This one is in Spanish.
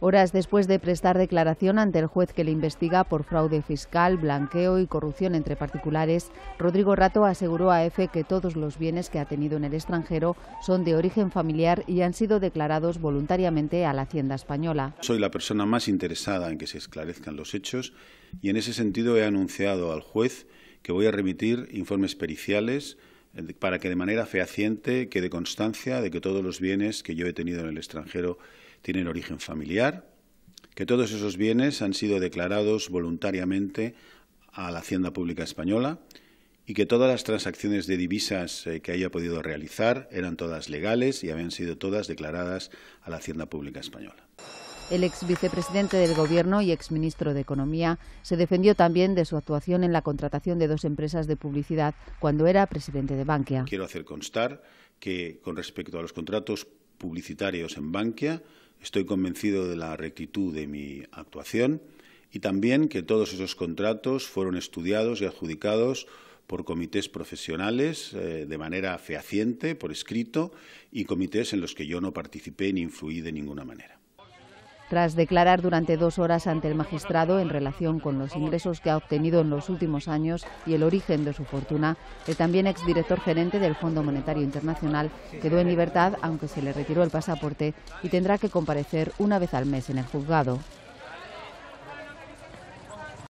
horas después de prestar declaración ante el juez que le investiga por fraude fiscal, blanqueo y corrupción entre particulares, Rodrigo Rato aseguró a EFE que todos los bienes que ha tenido en el extranjero son de origen familiar y han sido declarados voluntariamente a la Hacienda Española. Soy la persona más interesada en que se esclarezcan los hechos y en ese sentido he anunciado al juez que voy a remitir informes periciales eh, para que de manera fehaciente quede constancia de que todos los bienes que yo he tenido en el extranjero tienen origen familiar, que todos esos bienes han sido declarados voluntariamente a la Hacienda Pública Española y que todas las transacciones de divisas eh, que haya podido realizar eran todas legales y habían sido todas declaradas a la Hacienda Pública Española. El ex vicepresidente del Gobierno y ex ministro de Economía se defendió también de su actuación en la contratación de dos empresas de publicidad cuando era presidente de Bankia. Quiero hacer constar que con respecto a los contratos publicitarios en Bankia. Estoy convencido de la rectitud de mi actuación y también que todos esos contratos fueron estudiados y adjudicados por comités profesionales eh, de manera fehaciente, por escrito, y comités en los que yo no participé ni influí de ninguna manera. Tras declarar durante dos horas ante el magistrado en relación con los ingresos que ha obtenido en los últimos años y el origen de su fortuna, el también exdirector gerente del Fondo Monetario Internacional quedó en libertad, aunque se le retiró el pasaporte, y tendrá que comparecer una vez al mes en el juzgado.